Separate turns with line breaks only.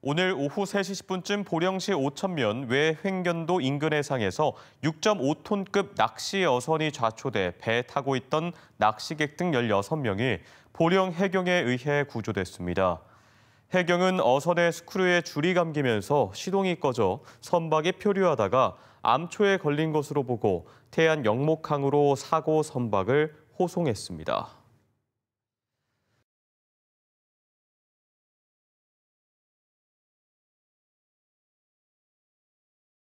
오늘 오후 3시 10분쯤 보령시 오천면 외 횡견도 인근 해상에서 6.5톤급 낚시 어선이 좌초돼 배에 타고 있던 낚시객 등 16명이 보령 해경에 의해 구조됐습니다. 해경은 어선의 스크류에 줄이 감기면서 시동이 꺼져 선박이 표류하다가 암초에 걸린 것으로 보고 태안 영목항으로 사고 선박을 호송했습니다.